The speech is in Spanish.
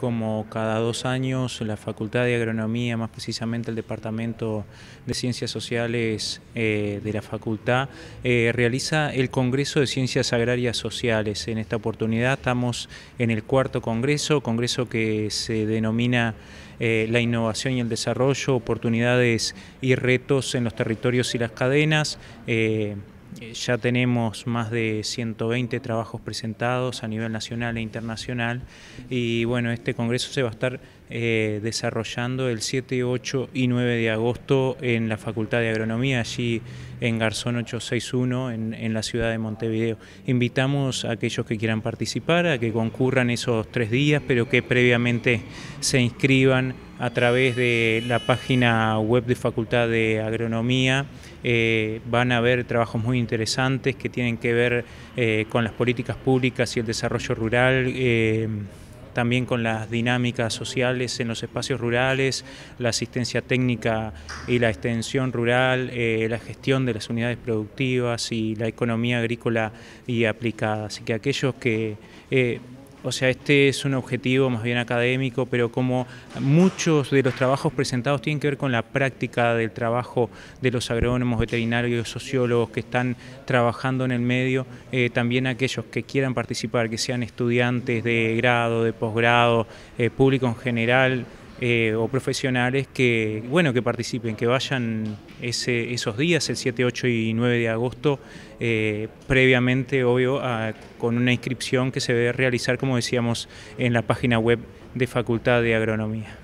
Como cada dos años, la Facultad de Agronomía, más precisamente el Departamento de Ciencias Sociales eh, de la Facultad, eh, realiza el Congreso de Ciencias Agrarias Sociales. En esta oportunidad estamos en el cuarto Congreso, Congreso que se denomina eh, La Innovación y el Desarrollo, Oportunidades y Retos en los Territorios y las Cadenas. Eh, ya tenemos más de 120 trabajos presentados a nivel nacional e internacional y bueno, este congreso se va a estar eh, desarrollando el 7, 8 y 9 de agosto en la Facultad de Agronomía, allí en Garzón 861, en la ciudad de Montevideo. Invitamos a aquellos que quieran participar a que concurran esos tres días, pero que previamente se inscriban a través de la página web de Facultad de Agronomía. Eh, van a ver trabajos muy interesantes que tienen que ver eh, con las políticas públicas y el desarrollo rural. Eh, también con las dinámicas sociales en los espacios rurales, la asistencia técnica y la extensión rural, la gestión de las unidades productivas y la economía agrícola y aplicada. Así que aquellos que o sea, este es un objetivo más bien académico, pero como muchos de los trabajos presentados tienen que ver con la práctica del trabajo de los agrónomos, veterinarios, sociólogos que están trabajando en el medio, eh, también aquellos que quieran participar, que sean estudiantes de grado, de posgrado, eh, público en general, eh, o profesionales que, bueno, que participen, que vayan esos días, el 7, 8 y 9 de agosto, eh, previamente, obvio, con una inscripción que se debe realizar, como decíamos, en la página web de Facultad de Agronomía.